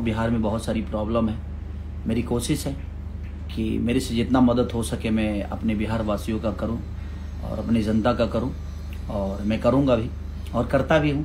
बिहार में बहुत सारी प्रॉब्लम है मेरी कोशिश है कि मेरे से जितना मदद हो सके मैं अपने बिहार वासियों का करूं और अपनी जनता का करूं और मैं करूंगा भी और करता भी हूं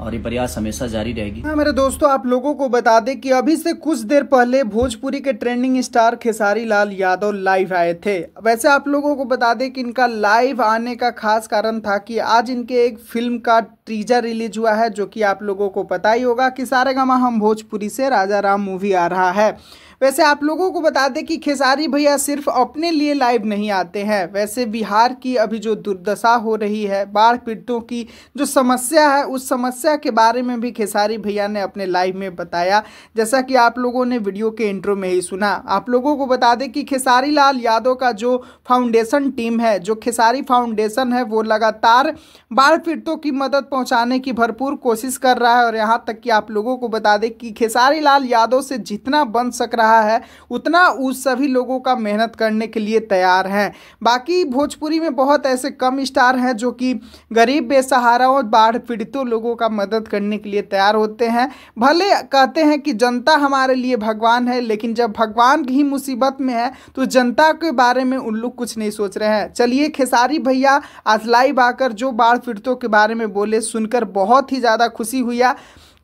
और ये प्रयास हमेशा जारी रहेगी हाँ मेरे दोस्तों आप लोगों को बता दें कि अभी से कुछ देर पहले भोजपुरी के trending star Khesari Lal Yadav live आए थे वैसे आप लोगों को बता दें कि इनका लाइव आने का खास कारण था कि आज इनके एक फिल्म का टीजर रिलीज हुआ है जो कि आप लोगों को पता ही होगा कि सारे हम भोजपुरी से राजा राम मूवी आ रहा है वैसे आप लोगों को बता दें कि खेसारी भैया सिर्फ अपने लिए लाइव नहीं आते हैं वैसे बिहार की अभी जो दुर्दशा हो रही है बाढ़ पीड़ितों की जो समस्या है उस समस्या के बारे में भी खेसारी भैया ने अपने लाइव में बताया जैसा कि आप लोगों ने वीडियो के इंट्रो में ही सुना आप लोगों को बता दें कि खेसारी लाल यादव का जो फाउंडेशन टीम है जो खेसारी फाउंडेशन है वो लगातार बाढ़ पीड़ितों की मदद पहुँचाने की भरपूर कोशिश कर रहा है और यहाँ तक कि आप लोगों को बता दें कि खेसारी लाल यादव से जितना बन सक रहा रहा है उतना उस सभी लोगों का मेहनत करने के लिए तैयार हैं बाकी भोजपुरी में बहुत ऐसे कम स्टार हैं जो कि गरीब बेसहारा और बाढ़ पीड़ितों लोगों का मदद करने के लिए तैयार होते हैं भले कहते हैं कि जनता हमारे लिए भगवान है लेकिन जब भगवान ही मुसीबत में है तो जनता के बारे में उन लोग कुछ नहीं सोच रहे हैं चलिए खेसारी भैया आसलाई बाकर जो बाढ़ पीड़ितों के बारे में बोले सुनकर बहुत ही ज़्यादा खुशी हुई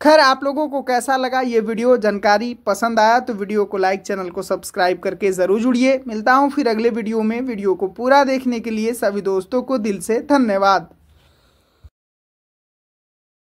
खैर आप लोगों को कैसा लगा ये वीडियो जानकारी पसंद आया तो वीडियो को लाइक चैनल को सब्सक्राइब करके ज़रूर जुड़िए मिलता हूँ फिर अगले वीडियो में वीडियो को पूरा देखने के लिए सभी दोस्तों को दिल से धन्यवाद